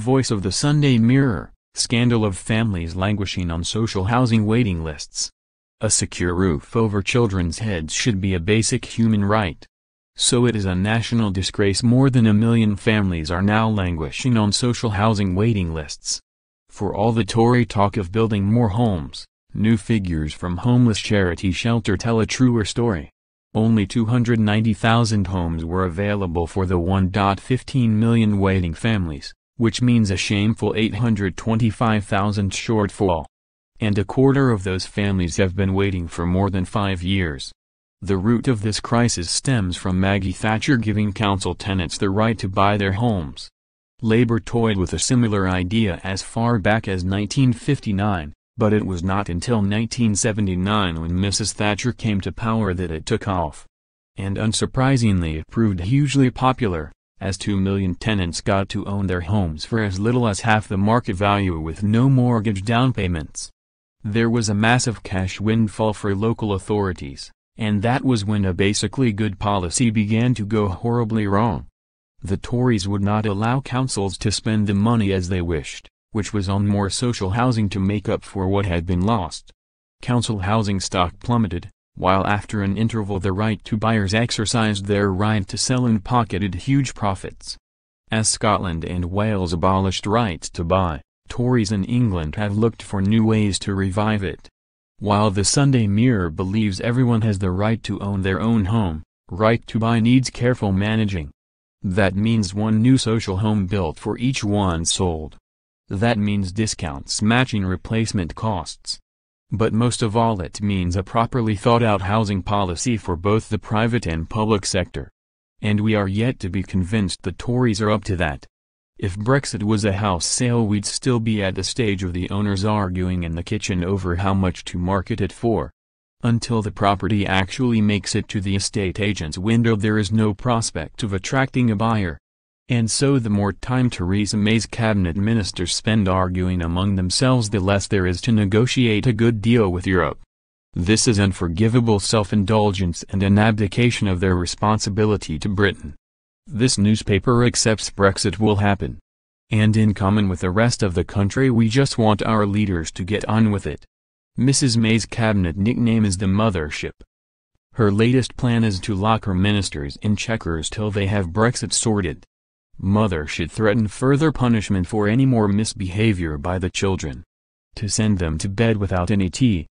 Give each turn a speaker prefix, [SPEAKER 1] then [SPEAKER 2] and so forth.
[SPEAKER 1] Voice of the Sunday Mirror, scandal of families languishing on social housing waiting lists. A secure roof over children's heads should be a basic human right. So it is a national disgrace more than a million families are now languishing on social housing waiting lists. For all the Tory talk of building more homes, new figures from homeless charity shelter tell a truer story. Only 290,000 homes were available for the 1.15 million waiting families which means a shameful 825,000 shortfall. And a quarter of those families have been waiting for more than five years. The root of this crisis stems from Maggie Thatcher giving council tenants the right to buy their homes. Labor toyed with a similar idea as far back as 1959, but it was not until 1979 when Mrs. Thatcher came to power that it took off. And unsurprisingly it proved hugely popular as 2 million tenants got to own their homes for as little as half the market value with no mortgage down payments. There was a massive cash windfall for local authorities, and that was when a basically good policy began to go horribly wrong. The Tories would not allow councils to spend the money as they wished, which was on more social housing to make up for what had been lost. Council housing stock plummeted, while after an interval the right to buyers exercised their right to sell and pocketed huge profits. As Scotland and Wales abolished rights to buy, Tories in England have looked for new ways to revive it. While the Sunday Mirror believes everyone has the right to own their own home, right to buy needs careful managing. That means one new social home built for each one sold. That means discounts matching replacement costs. But most of all it means a properly thought out housing policy for both the private and public sector. And we are yet to be convinced the Tories are up to that. If Brexit was a house sale we'd still be at the stage of the owners arguing in the kitchen over how much to market it for. Until the property actually makes it to the estate agent's window there is no prospect of attracting a buyer. And so the more time Theresa May's cabinet ministers spend arguing among themselves the less there is to negotiate a good deal with Europe. This is unforgivable self-indulgence and an abdication of their responsibility to Britain. This newspaper accepts Brexit will happen. And in common with the rest of the country we just want our leaders to get on with it. Mrs May's cabinet nickname is the mothership. Her latest plan is to lock her ministers in checkers till they have Brexit sorted mother should threaten further punishment for any more misbehavior by the children. To send them to bed without any tea,